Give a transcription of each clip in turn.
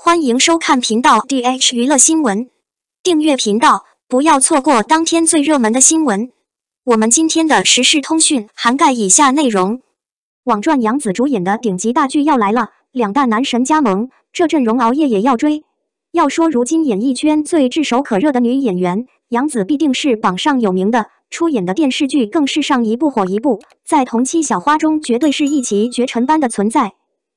欢迎收看频道 DH 娱乐新闻，订阅频道，不要错过当天最热门的新闻。我们今天的时事通讯涵盖以下内容：网传杨紫主演的顶级大剧要来了，两大男神加盟，这阵容熬夜也要追。要说如今演艺圈最炙手可热的女演员，杨紫必定是榜上有名的，出演的电视剧更是上一部火一部，在同期小花中绝对是一骑绝尘般的存在。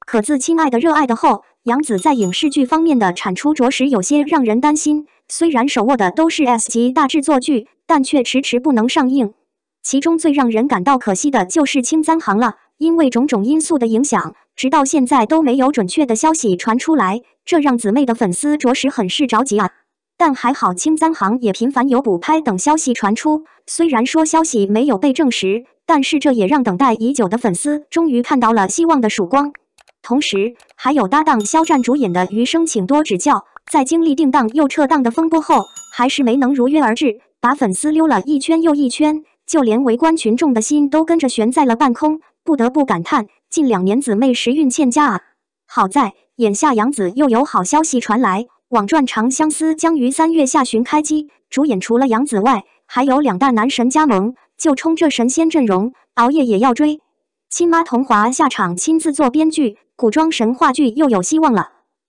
可自《亲爱的热爱的》后，杨紫在影视剧方面的产出着实有些让人担心，虽然手握的都是 S 级大制作剧，但却迟迟不能上映。其中最让人感到可惜的就是《青簪行》了，因为种种因素的影响，直到现在都没有准确的消息传出来，这让姊妹的粉丝着实很是着急啊。但还好，《青簪行》也频繁有补拍等消息传出，虽然说消息没有被证实，但是这也让等待已久的粉丝终于看到了希望的曙光。同时，还有搭档肖战主演的《余生，请多指教》，在经历定档又撤档的风波后，还是没能如约而至，把粉丝溜了一圈又一圈，就连围观群众的心都跟着悬在了半空，不得不感叹近两年姊妹时运欠佳啊！好在眼下杨紫又有好消息传来，《网传长相思》将于三月下旬开机，主演除了杨紫外，还有两大男神加盟，就冲这神仙阵容，熬夜也要追！亲妈童华下场亲自做编剧。古装神话剧又有希望了，《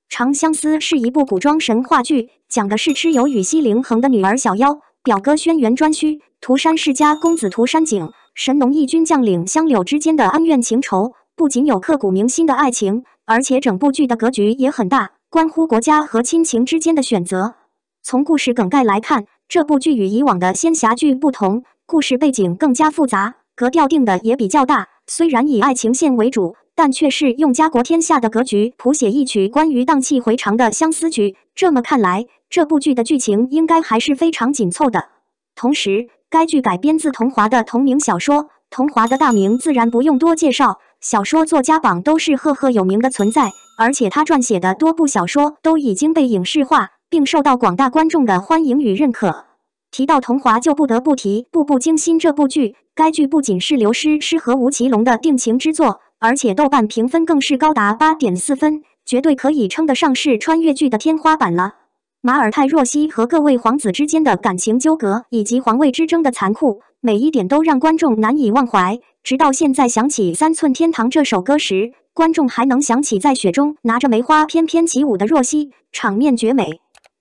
长相思》是一部古装神话剧，讲的是蚩尤与西陵恒的女儿小夭、表哥轩辕颛顼、涂山世家公子涂山璟、神农义军将领香柳之间的恩怨情仇。不仅有刻骨铭心的爱情，而且整部剧的格局也很大，关乎国家和亲情之间的选择。从故事梗概来看，这部剧与以往的仙侠剧不同，故事背景更加复杂，格调定的也比较大。虽然以爱情线为主。但却是用家国天下的格局谱写一曲关于荡气回肠的相思曲。这么看来，这部剧的剧情应该还是非常紧凑的。同时，该剧改编自桐华的同名小说，桐华的大名自然不用多介绍。小说作家榜都是赫赫有名的存在，而且他撰写的多部小说都已经被影视化，并受到广大观众的欢迎与认可。提到桐华，就不得不提《步步惊心》这部剧。该剧不仅是刘诗诗和吴奇隆的定情之作。而且豆瓣评分更是高达八点四分，绝对可以称得上是穿越剧的天花板了。马尔泰若曦和各位皇子之间的感情纠葛，以及皇位之争的残酷，每一点都让观众难以忘怀。直到现在想起《三寸天堂》这首歌时，观众还能想起在雪中拿着梅花翩翩起舞的若曦，场面绝美。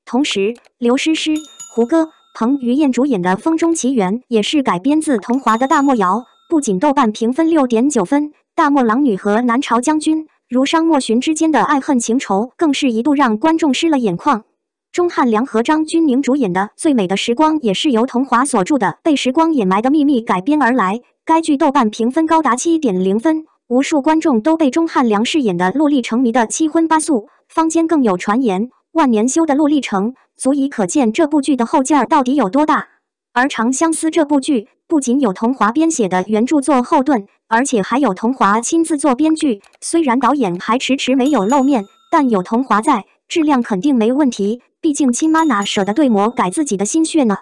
同时，刘诗诗、胡歌、彭于晏主演的《风中奇缘》也是改编自桐华的《大漠谣》，不仅豆瓣评分六点九分。大漠狼女和南朝将军如商莫寻之间的爱恨情仇，更是一度让观众湿了眼眶。钟汉良和张钧甯主演的《最美的时光》也是由桐华所著的《被时光掩埋的秘密》改编而来，该剧豆瓣评分高达七点零分，无数观众都被钟汉良饰演的陆励成迷得七荤八素。坊间更有传言，万年修的陆励成，足以可见这部剧的后劲儿到底有多大。而《长相思》这部剧。不仅有童华编写的原著做后盾，而且还有童华亲自做编剧。虽然导演还迟迟没有露面，但有童华在，质量肯定没问题。毕竟亲妈哪舍得对魔改自己的心血呢？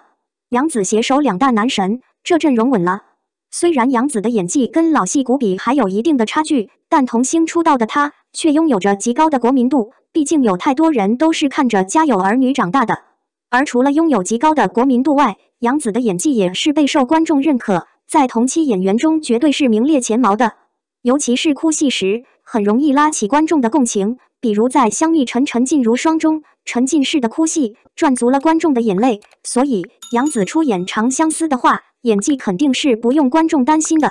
杨紫携手两大男神，这阵容稳了。虽然杨紫的演技跟老戏骨比还有一定的差距，但童星出道的他却拥有着极高的国民度。毕竟有太多人都是看着《家有儿女》长大的。而除了拥有极高的国民度外，杨紫的演技也是备受观众认可，在同期演员中绝对是名列前茅的。尤其是哭戏时，很容易拉起观众的共情。比如在《香蜜沉沉烬如霜》中，沉浸式的哭戏赚足了观众的眼泪。所以，杨紫出演《长相思》的话，演技肯定是不用观众担心的。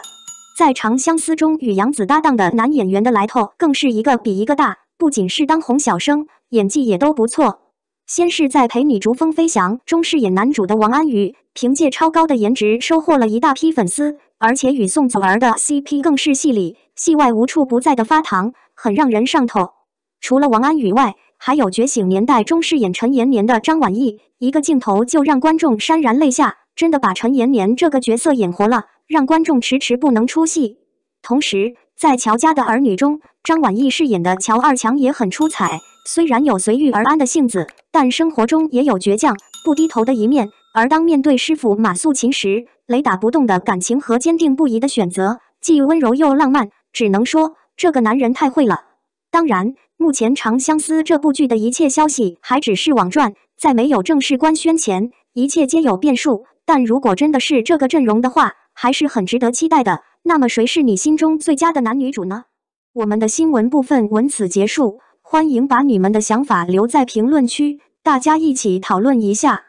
在《长相思》中与杨紫搭档的男演员的来头更是一个比一个大，不仅是当红小生，演技也都不错。先是，在《陪你逐风飞翔》中饰演男主的王安宇，凭借超高的颜值收获了一大批粉丝，而且与宋祖儿的 CP 更是戏里戏外无处不在的发糖，很让人上头。除了王安宇外，还有《觉醒年代》中饰演陈延年的张晚意，一个镜头就让观众潸然泪下，真的把陈延年这个角色演活了，让观众迟迟不能出戏。同时，在《乔家的儿女》中，张晚意饰演的乔二强也很出彩。虽然有随遇而安的性子，但生活中也有倔强不低头的一面。而当面对师傅马素琴时，雷打不动的感情和坚定不移的选择，既温柔又浪漫，只能说这个男人太会了。当然，目前《长相思》这部剧的一切消息还只是网传，在没有正式官宣前，一切皆有变数。但如果真的是这个阵容的话，还是很值得期待的。那么，谁是你心中最佳的男女主呢？我们的新闻部分文此结束。欢迎把你们的想法留在评论区，大家一起讨论一下。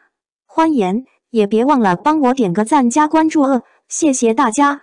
欢迎，也别忘了帮我点个赞、加关注哦，谢谢大家。